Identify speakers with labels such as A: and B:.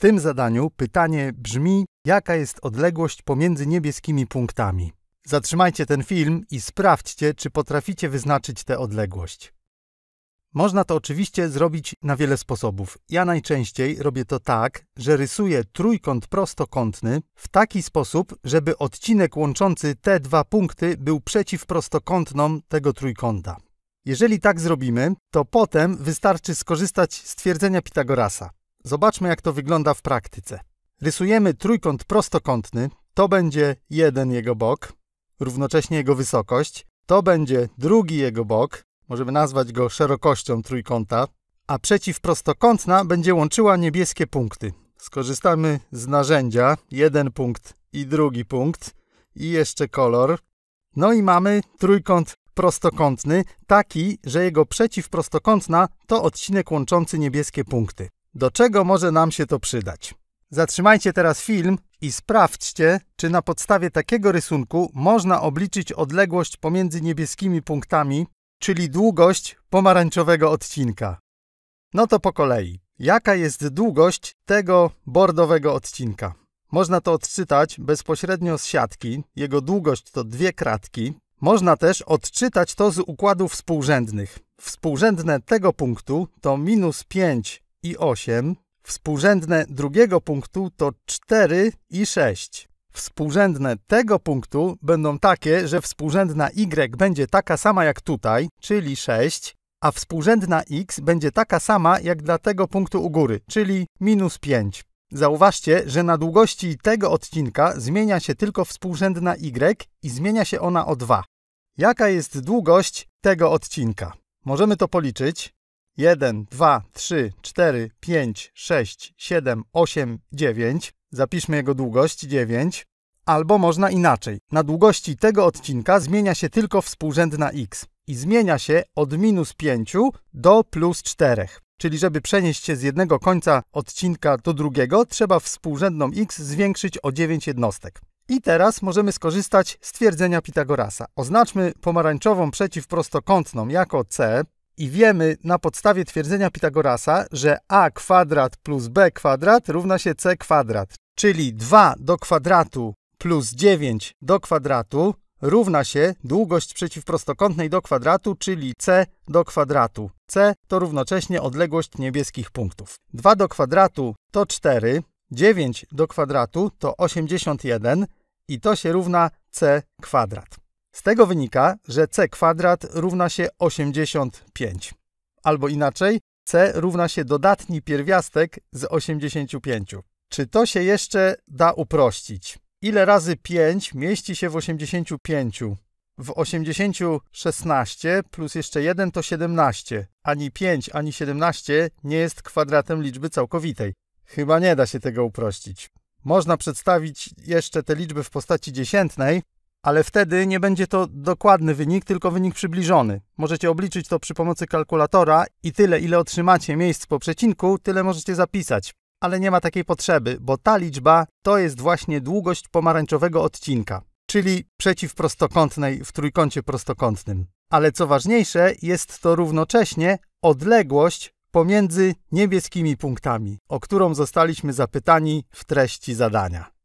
A: tym zadaniu pytanie brzmi, jaka jest odległość pomiędzy niebieskimi punktami. Zatrzymajcie ten film i sprawdźcie, czy potraficie wyznaczyć tę odległość. Można to oczywiście zrobić na wiele sposobów. Ja najczęściej robię to tak, że rysuję trójkąt prostokątny w taki sposób, żeby odcinek łączący te dwa punkty był przeciwprostokątną tego trójkąta. Jeżeli tak zrobimy, to potem wystarczy skorzystać z twierdzenia Pitagorasa. Zobaczmy, jak to wygląda w praktyce. Rysujemy trójkąt prostokątny, to będzie jeden jego bok, równocześnie jego wysokość, to będzie drugi jego bok, możemy nazwać go szerokością trójkąta, a przeciwprostokątna będzie łączyła niebieskie punkty. Skorzystamy z narzędzia, jeden punkt i drugi punkt, i jeszcze kolor. No i mamy trójkąt prostokątny, taki, że jego przeciwprostokątna to odcinek łączący niebieskie punkty. Do czego może nam się to przydać? Zatrzymajcie teraz film i sprawdźcie, czy na podstawie takiego rysunku można obliczyć odległość pomiędzy niebieskimi punktami, czyli długość pomarańczowego odcinka. No to po kolei. Jaka jest długość tego bordowego odcinka? Można to odczytać bezpośrednio z siatki, jego długość to dwie kratki. Można też odczytać to z układów współrzędnych. Współrzędne tego punktu to minus 5 i 8. Współrzędne drugiego punktu to 4 i 6. Współrzędne tego punktu będą takie, że współrzędna y będzie taka sama jak tutaj, czyli 6, a współrzędna x będzie taka sama jak dla tego punktu u góry, czyli minus 5. Zauważcie, że na długości tego odcinka zmienia się tylko współrzędna y i zmienia się ona o 2. Jaka jest długość tego odcinka? Możemy to policzyć. 1, 2, 3, 4, 5, 6, 7, 8, 9. Zapiszmy jego długość 9. Albo można inaczej. Na długości tego odcinka zmienia się tylko współrzędna x i zmienia się od minus 5 do plus 4. Czyli żeby przenieść się z jednego końca odcinka do drugiego, trzeba współrzędną x zwiększyć o 9 jednostek. I teraz możemy skorzystać z twierdzenia Pitagorasa. Oznaczmy pomarańczową przeciwprostokątną jako C, i wiemy na podstawie twierdzenia Pitagorasa, że a kwadrat plus b kwadrat równa się c kwadrat, czyli 2 do kwadratu plus 9 do kwadratu równa się długość przeciwprostokątnej do kwadratu, czyli c do kwadratu. c to równocześnie odległość niebieskich punktów. 2 do kwadratu to 4, 9 do kwadratu to 81 i to się równa c kwadrat. Z tego wynika, że c kwadrat równa się 85. Albo inaczej, c równa się dodatni pierwiastek z 85. Czy to się jeszcze da uprościć? Ile razy 5 mieści się w 85? W 80 16 plus jeszcze 1 to 17. Ani 5, ani 17 nie jest kwadratem liczby całkowitej. Chyba nie da się tego uprościć. Można przedstawić jeszcze te liczby w postaci dziesiętnej, ale wtedy nie będzie to dokładny wynik, tylko wynik przybliżony. Możecie obliczyć to przy pomocy kalkulatora i tyle, ile otrzymacie miejsc po przecinku, tyle możecie zapisać. Ale nie ma takiej potrzeby, bo ta liczba to jest właśnie długość pomarańczowego odcinka, czyli przeciwprostokątnej w trójkącie prostokątnym. Ale co ważniejsze, jest to równocześnie odległość pomiędzy niebieskimi punktami, o którą zostaliśmy zapytani w treści zadania.